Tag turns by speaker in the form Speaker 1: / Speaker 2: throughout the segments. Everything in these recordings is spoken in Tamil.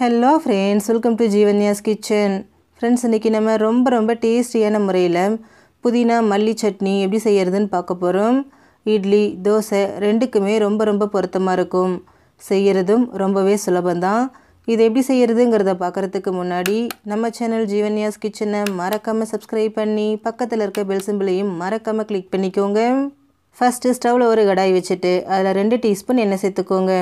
Speaker 1: hello friends welcome to Jeevanya's kitchen friends இன்றைக்கி நம்ம ரொம்ப ரொம்ப டேஸ்டியான முறையில் புதினா மல்லி சட்னி எப்படி செய்கிறதுன்னு பார்க்க போகிறோம் இட்லி தோசை ரெண்டுக்குமே ரொம்ப ரொம்ப பொருத்தமாக இருக்கும் செய்கிறதும் ரொம்பவே சுலபந்தான் இது எப்படி செய்கிறதுங்கிறத பார்க்குறதுக்கு முன்னாடி நம்ம சேனல் ஜீவன்யாஸ் கிச்சனை மறக்காமல் சப்ஸ்கிரைப் பண்ணி பக்கத்தில் இருக்க பெல் சிம்பிளையும் மறக்காமல் கிளிக் பண்ணிக்கோங்க ஃபஸ்ட்டு ஸ்டவ்வில் ஒரு கடாய் வச்சுட்டு அதில் ரெண்டு டீஸ்பூன் எண்ணெய் சேர்த்துக்கோங்க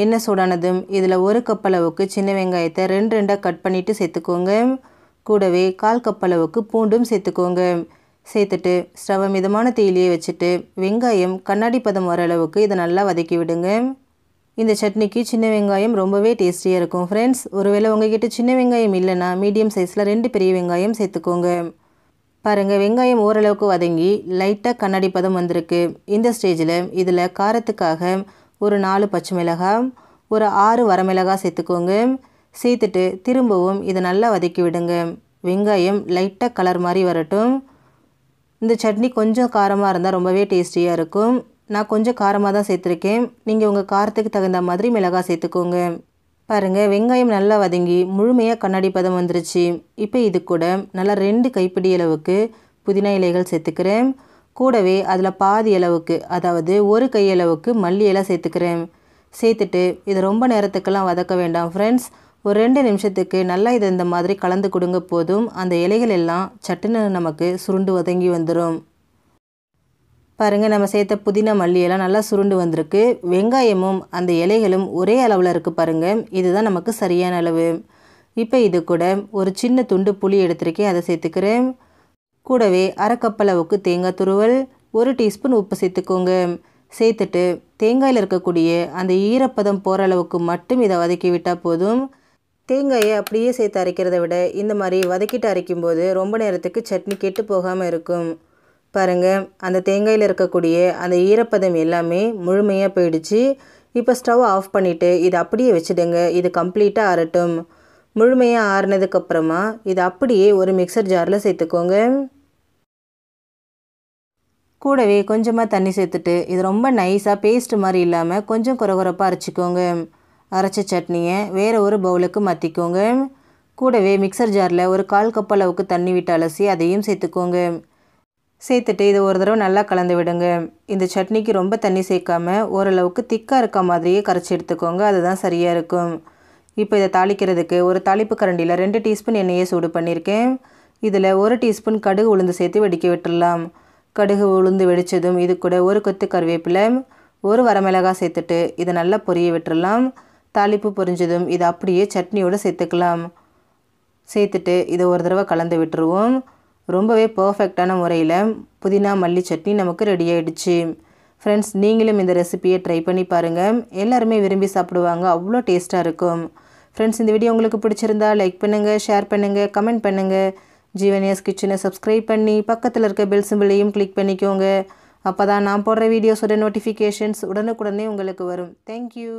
Speaker 1: எண்ணெய் சூடானதும் இதில் ஒரு கப் அளவுக்கு சின்ன வெங்காயத்தை ரெண்டு ரெண்டாக கட் பண்ணிவிட்டு சேர்த்துக்கோங்க கூடவே கால் கப் அளவுக்கு பூண்டும் சேர்த்துக்கோங்க சேர்த்துட்டு ஸ்ரவ மிதமான தீயிலேயே வச்சுட்டு வெங்காயம் கண்ணாடி பதம் வர அளவுக்கு இதை நல்லா வதக்கி விடுங்க இந்த சட்னிக்கு சின்ன வெங்காயம் ரொம்பவே டேஸ்டியாக இருக்கும் ஃப்ரெண்ட்ஸ் ஒருவேளை உங்ககிட்ட சின்ன வெங்காயம் இல்லைன்னா மீடியம் சைஸில் ரெண்டு பெரிய வெங்காயம் சேர்த்துக்கோங்க பாருங்கள் வெங்காயம் ஓரளவுக்கு வதங்கி லைட்டாக கண்ணாடி பதம் வந்திருக்கு இந்த ஸ்டேஜில் இதில் காரத்துக்காக ஒரு நாலு பச்சை மிளகாய் ஒரு ஆறு வரமிளகாய் சேர்த்துக்கோங்க சேர்த்துட்டு திரும்பவும் இதை நல்லா வதக்கி விடுங்க வெங்காயம் லைட்டாக கலர் மாதிரி வரட்டும் இந்த சட்னி கொஞ்சம் காரமாக இருந்தால் ரொம்பவே டேஸ்டியாக இருக்கும் நான் கொஞ்சம் காரமாக தான் சேர்த்துருக்கேன் நீங்கள் உங்கள் காரத்துக்கு தகுந்த மாதிரி மிளகாய் சேர்த்துக்கோங்க பாருங்கள் வெங்காயம் நல்லா வதங்கி முழுமையாக கண்ணாடி பதம் வந்துருச்சு இப்போ இது கூட நல்லா ரெண்டு கைப்பிடி அளவுக்கு புதினா இலைகள் சேர்த்துக்கிறேன் கூடவே அதில் பாதி அளவுக்கு அதாவது ஒரு கையளவுக்கு மல்லி இலை சேர்த்துக்கிறேன் சேர்த்துட்டு இதை ரொம்ப நேரத்துக்கெல்லாம் வதக்க வேண்டாம் ஃப்ரெண்ட்ஸ் ஒரு ரெண்டு நிமிஷத்துக்கு நல்லா இதை இந்த மாதிரி கலந்து கொடுங்க போதும் அந்த இலைகள் எல்லாம் சட்டுன்னு நமக்கு சுருண்டு வதங்கி வந்துடும் பாருங்கள் நம்ம சேர்த்த புதினா மல்லியெல்லாம் நல்லா சுருண்டு வந்திருக்கு வெங்காயமும் அந்த இலைகளும் ஒரே அளவில் இருக்குது பாருங்கள் இதுதான் நமக்கு சரியான அளவு இப்போ இது கூட ஒரு சின்ன துண்டு புளி எடுத்திருக்கேன் அதை சேர்த்துக்கிறேன் கூடவே அரைக்கப்பளவுக்கு தேங்காய் துருவல் ஒரு டீஸ்பூன் உப்பு சேர்த்துக்கோங்க சேர்த்துட்டு தேங்காயில் இருக்கக்கூடிய அந்த ஈரப்பதம் போகிற அளவுக்கு மட்டும் இதை வதக்கி விட்டால் போதும் தேங்காயை அப்படியே சேர்த்து அரைக்கிறத விட இந்த மாதிரி வதக்கிட்டு அரைக்கும்போது ரொம்ப நேரத்துக்கு சட்னி கெட்டு போகாமல் இருக்கும் பாருங்கள் அந்த தேங்காயில் இருக்கக்கூடிய அந்த ஈரப்பதம் எல்லாமே முழுமையாக போயிடுச்சு இப்போ ஸ்டவ் ஆஃப் பண்ணிவிட்டு இதை அப்படியே வச்சுடுங்க இது கம்ப்ளீட்டாக ஆறட்டும் முழுமையாக ஆறுனதுக்கப்புறமா இதை அப்படியே ஒரு மிக்சர் ஜாரில் சேர்த்துக்கோங்க கூடவே கொஞ்சமாக தண்ணி சேர்த்துட்டு இது ரொம்ப நைஸாக பேஸ்ட் மாதிரி இல்லாமல் கொஞ்சம் குறகுறப்பாக அரைச்சிக்கோங்க அரைச்ச சட்னியை வேறு ஒரு பவுலுக்கு மாற்றிக்கோங்க கூடவே மிக்சர் ஜாரில் ஒரு கால் கப் அளவுக்கு தண்ணி விட்டு அலசி அதையும் சேர்த்துக்கோங்க சேர்த்துட்டு இது ஒரு தடவை நல்லா கலந்து விடுங்க இந்த சட்னிக்கு ரொம்ப தண்ணி சேர்க்காம ஓரளவுக்கு திக்காக இருக்க மாதிரியே கரைச்சி எடுத்துக்கோங்க அதுதான் சரியாக இருக்கும் இப்போ இதை தாளிக்கிறதுக்கு ஒரு தாளிப்பு கரண்டியில் ரெண்டு டீஸ்பூன் எண்ணெயை சூடு பண்ணியிருக்கேன் இதில் ஒரு டீஸ்பூன் கடுகு உளுந்து சேர்த்து வெடிக்க விட்டுடலாம் கடுகு உளுந்து வெடித்ததும் இது கூட ஒரு கொத்து கருவேப்பிலை ஒரு வரமிளகாய் சேர்த்துட்டு இதை நல்லா பொரிய விட்டுடலாம் தாளிப்பு பொரிஞ்சதும் இதை அப்படியே சட்னியோடு சேர்த்துக்கலாம் சேர்த்துட்டு இதை ஒரு தடவை கலந்து விட்டுருவோம் ரொம்பவே பர்ஃபெக்டான முறையில் புதினா மல்லி சட்னி நமக்கு ரெடி ஆகிடுச்சு ஃப்ரெண்ட்ஸ் நீங்களும் இந்த ரெசிப்பியை ட்ரை பண்ணி பாருங்கள் எல்லாருமே விரும்பி சாப்பிடுவாங்க அவ்வளோ டேஸ்ட்டாக இருக்கும் ஃப்ரெண்ட்ஸ் இந்த வீடியோ உங்களுக்கு பிடிச்சிருந்தா லைக் பண்ணுங்கள் ஷேர் பண்ணுங்கள் கமெண்ட் பண்ணுங்கள் ஜீவனியஸ் கிச்சனை சப்ஸ்கிரைப் பண்ணி பக்கத்தில் இருக்க பெல் சிம்பிளையும் கிளிக் பண்ணிக்கோங்க அப்போ தான் நான் போடுற வீடியோஸோட நோட்டிஃபிகேஷன்ஸ் உடனுக்குடனே உங்களுக்கு வரும் தேங்க்யூ